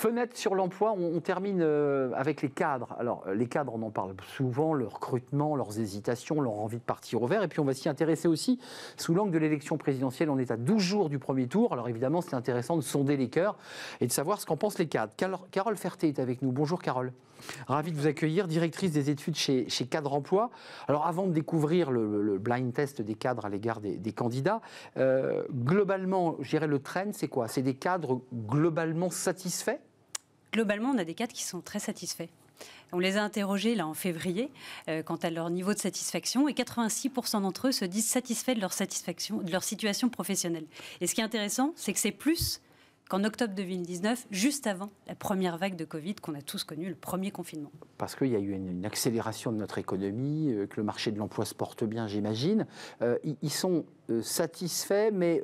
Fenêtre sur l'emploi, on, termine euh, avec les cadres. Alors, euh, les cadres, on en parle souvent, le recrutement, leurs hésitations, leur envie de partir au vert. Et puis, on va s'y intéresser aussi sous l'angle de l'élection présidentielle. On est à 12 jours du premier tour. Alors, évidemment, c'est intéressant de sonder les cœurs et de savoir ce qu'en pensent les cadres. Carole Ferté est avec nous. Bonjour, Carole. Ravi de vous accueillir, directrice des études chez, Cadre Emploi. Alors, avant de découvrir le, blind test des cadres à l'égard des, candidats, euh, globalement, je dirais le trend, c'est quoi C'est des cadres globalement satisfaits globalement, on a des cadres qui sont très satisfaits. On les a interrogés là en février euh, quant à leur niveau de satisfaction et 86% d'entre eux se disent satisfaits de leur satisfaction, de leur situation professionnelle. Et ce qui est intéressant, c'est que c'est plus qu'en octobre 2019, juste avant la première vague de Covid qu'on a tous connue, le premier confinement. Parce qu'il y a eu une, accélération de notre économie, euh, que le marché de l'emploi se porte bien, j'imagine. Euh, ils sont euh, satisfaits, mais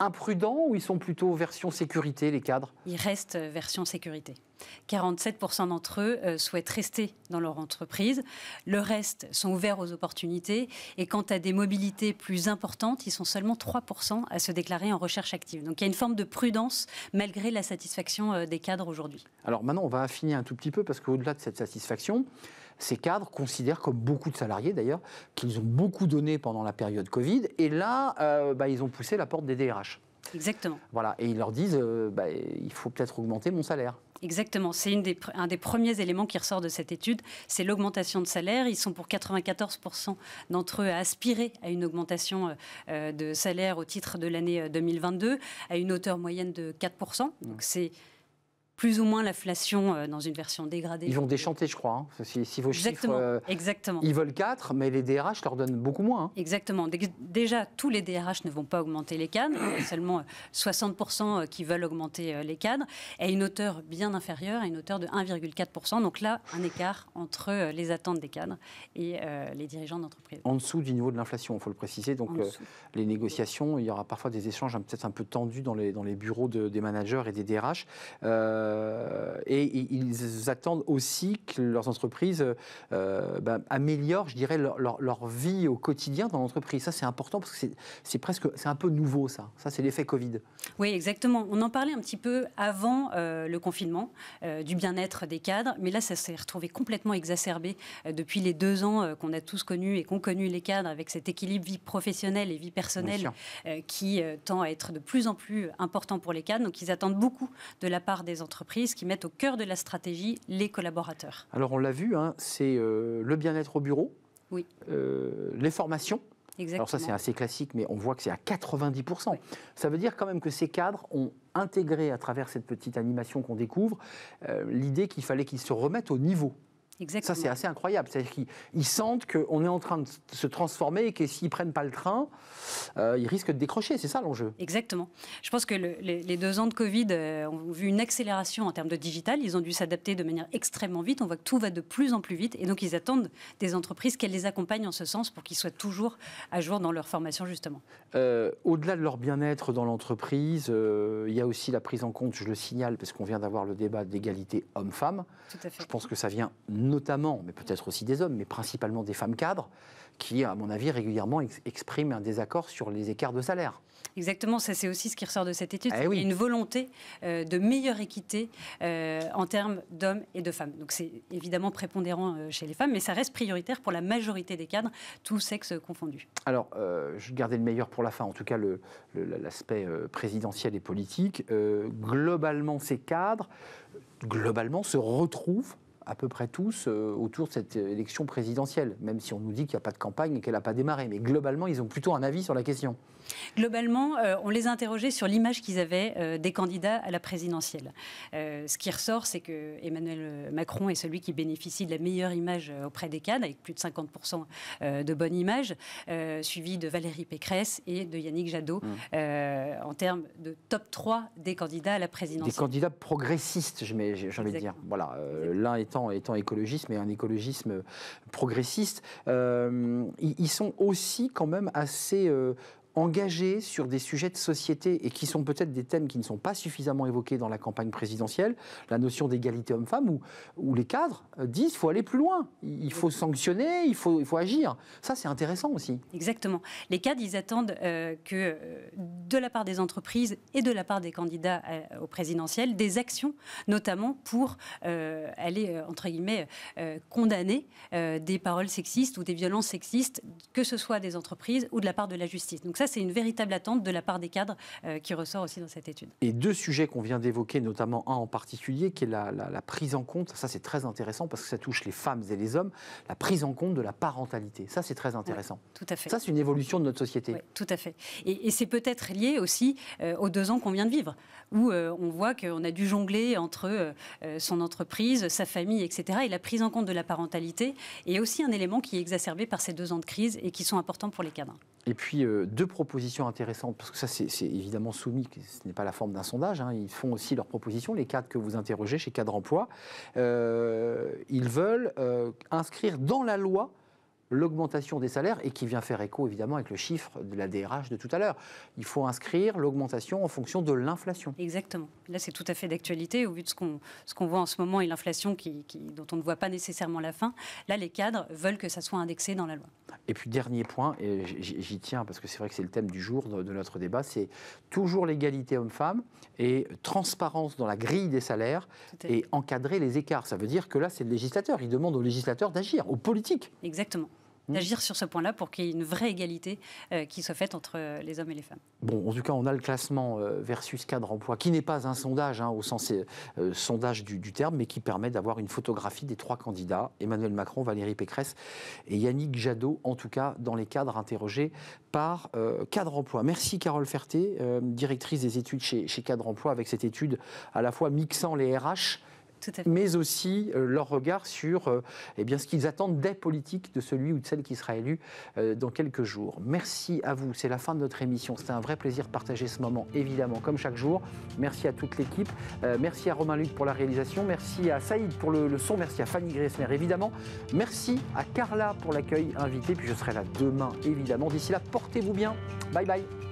imprudents, ou ils sont plutôt version sécurité, les cadres Ils restent version sécurité. 47% d'entre eux euh, souhaitent rester dans leur entreprise. Le reste sont ouverts aux opportunités. Et quant à des mobilités plus importantes, ils sont seulement 3% à se déclarer en recherche active. Donc il y a une forme de prudence malgré la satisfaction euh, des cadres aujourd'hui. Alors maintenant, on va affiner un tout petit peu parce qu'au-delà de cette satisfaction, ces cadres considèrent, comme beaucoup de salariés d'ailleurs, qu'ils ont beaucoup donné pendant la période Covid. Et là, euh, bah, ils ont poussé la porte des DRH. Exactement. Voilà, et ils leur disent, bah, il faut peut-être augmenter mon salaire. Exactement, c'est un des premiers éléments qui ressort de cette étude, c'est l'augmentation de salaire. Ils sont pour 94% d'entre eux à aspirer à une augmentation euh, euh, de salaire au titre de l'année 2022, euh, à une hauteur moyenne de 4%. Donc c'est plus ou moins l'inflation euh, dans une version dégradée. Ils vont déchanter, je crois. Hein, si, euh, exactement, Ils veulent 4, mais les DRH leur donnent beaucoup moins. Hein. Exactement. Déjà, tous les DRH ne vont pas augmenter les cadres. seulement 60% euh, qui veulent augmenter les cadres. Et une hauteur bien inférieure, à une hauteur de 1,4%. Donc là, un écart entre les attentes des cadres et les dirigeants d'entreprise. En dessous du niveau de l'inflation, il faut le préciser. Donc les négociations, il y aura parfois des échanges hein, peut-être un peu tendus dans les, dans les bureaux des managers et des DRH. Euh, et ils attendent aussi que leurs entreprises euh, ben, améliorent, je dirais, leur, vie au quotidien dans l'entreprise. Ça, c'est important parce que c'est presque, c'est un peu nouveau, ça. Ça, c'est l'effet Covid. Oui, exactement. On en parlait un petit peu avant euh, le confinement, du bien-être des cadres, mais là, ça s'est retrouvé complètement exacerbé depuis les deux ans qu'on a tous connus et qu'ont connu les cadres avec cet équilibre vie professionnelle et vie personnelle qui tend à être de plus en plus important pour les cadres. Donc, ils attendent beaucoup de la part des entreprises qui mettent au cœur de la stratégie les collaborateurs Alors on l'a vu, hein, c'est euh, le bien-être au bureau, oui. Euh, les formations. Alors ça c'est assez classique, mais on voit que c'est à 90%. Ça veut dire quand même que ces cadres ont intégré à travers cette petite animation qu'on découvre euh, l'idée qu'il fallait qu'ils se remettent au niveau. Ça, c'est assez incroyable. C'est-à-dire qu'ils sentent qu'on est en train de se transformer et que s'ils prennent pas le train, euh, ils risquent de décrocher. C'est ça l'enjeu. Exactement. Je pense que les, deux ans de Covid euh, ont vu une accélération en termes de digital. Ils ont dû s'adapter de manière extrêmement vite. On voit que tout va de plus en plus vite. Et donc, ils attendent des entreprises qu'elles les accompagnent en ce sens pour qu'ils soient toujours à jour dans leur formation, justement. Euh, au-delà de leur bien-être dans l'entreprise, il y a aussi la prise en compte, je le signale, parce qu'on vient d'avoir le débat d'égalité homme-femme. Je pense que ça vient notamment, mais peut-être aussi des hommes, mais principalement des femmes cadres, qui, à mon avis, régulièrement expriment un désaccord sur les écarts de salaire. Exactement, ça c'est aussi ce qui ressort de cette étude. Eh Il y a une volonté euh, de meilleure équité euh, en termes d'hommes et de femmes. Donc c'est évidemment prépondérant euh, chez les femmes, mais ça reste prioritaire pour la majorité des cadres, tous sexes confondus. Alors, je gardais le meilleur pour la fin, en tout cas l'aspect présidentiel et politique. globalement, ces cadres, globalement, se retrouvent à peu près tous euh, autour de cette euh, élection présidentielle, même si on nous dit qu'il n'y a pas de campagne et qu'elle n'a pas démarré. Mais globalement, ils ont plutôt un avis sur la question. Globalement, euh, on les interrogeait sur l'image qu'ils avaient des candidats à la présidentielle. ce qui ressort, c'est que Emmanuel Macron est celui qui bénéficie de la meilleure image auprès des cadres, avec plus de 50% de bonne image, suivi de Valérie Pécresse et de Yannick Jadot mmh. en termes de top 3 des candidats à la présidentielle. Des candidats progressistes, j'ai envie dire. Voilà, l'un étant étant écologiste, mais un écologisme progressiste, euh, ils, sont aussi quand même assez euh, engagés sur des sujets de société et qui sont peut-être des thèmes qui ne sont pas suffisamment évoqués dans la campagne présidentielle, la notion d'égalité homme-femme, où, les cadres euh, disent qu'il faut aller plus loin, il faut sanctionner, il faut, agir. Ça, c'est intéressant aussi. Exactement. Les cadres, ils attendent euh, que euh, de la part des entreprises et de la part des candidats aux présidentielles, des actions, notamment pour aller, entre guillemets, condamner des paroles sexistes ou des violences sexistes, que ce soit des entreprises ou de la part de la justice. Donc ça, c'est une véritable attente de la part des cadres euh, qui ressort aussi dans cette étude. Et deux sujets qu'on vient d'évoquer, notamment un en particulier, qui est la, prise en compte, ça c'est très intéressant parce que ça touche les femmes et les hommes, la prise en compte de la parentalité. Ça c'est très intéressant. tout à fait. Ça c'est une évolution de notre société. tout à fait. Et, c'est peut-être lié aussi euh, aux deux ans qu'on vient de vivre, où euh, on voit qu'on a dû jongler entre son entreprise, sa famille, etc. Et la prise en compte de la parentalité est aussi un élément qui est exacerbé par ces deux ans de crise et qui sont importants pour les cadres. Et puis, euh, deux propositions intéressantes, parce que ça, c'est évidemment soumis, ce n'est pas la forme d'un sondage. Hein. ils font aussi leurs propositions, les cadres que vous interrogez chez Cadre Emploi. Euh, ils veulent euh, inscrire dans la loi l'augmentation des salaires et qui vient faire écho évidemment avec le chiffre de la DRH de tout à l'heure. Il faut inscrire l'augmentation en fonction de l'inflation. Exactement. Là, c'est tout à fait d'actualité au vu de ce qu'on voit en ce moment et l'inflation qui, dont on ne voit pas nécessairement la fin. Là, les cadres veulent que ça soit indexé dans la loi. Et puis dernier point, et j'y tiens parce que c'est vrai que c'est le thème du jour de notre débat, c'est toujours l'égalité hommes-femmes et transparence dans la grille des salaires et encadrer les écarts. Ça veut dire que là, c'est le législateur. Il demande au législateur d'agir, aux politiques. Exactement. Mmh. d'agir sur ce point-là pour qu'il y ait une vraie égalité euh, qui soit faite entre euh, les hommes et les femmes. Bon, en tout cas, on a le classement euh, versus cadre emploi, qui n'est pas un sondage hein, au sens sondage du, terme, mais qui permet d'avoir une photographie des trois candidats, Emmanuel Macron, Valérie Pécresse et Yannick Jadot, en tout cas dans les cadres interrogés par cadre emploi. Merci Carole Ferté, directrice des études chez, chez Cadre Emploi, avec cette étude à la fois mixant les RH, mais aussi euh, leur regard sur euh, eh bien, ce qu'ils attendent des politiques de celui ou de celle qui sera élu euh, dans quelques jours. Merci à vous, c'est la fin de notre émission. C'était un vrai plaisir de partager ce moment, évidemment, comme chaque jour. Merci à toute l'équipe, merci à Romain Luc pour la réalisation, merci à Saïd pour le, son, merci à Fanny Gressner, évidemment. Merci à Carla pour l'accueil invité, puis je serai là demain, évidemment. D'ici là, portez-vous bien. Bye bye.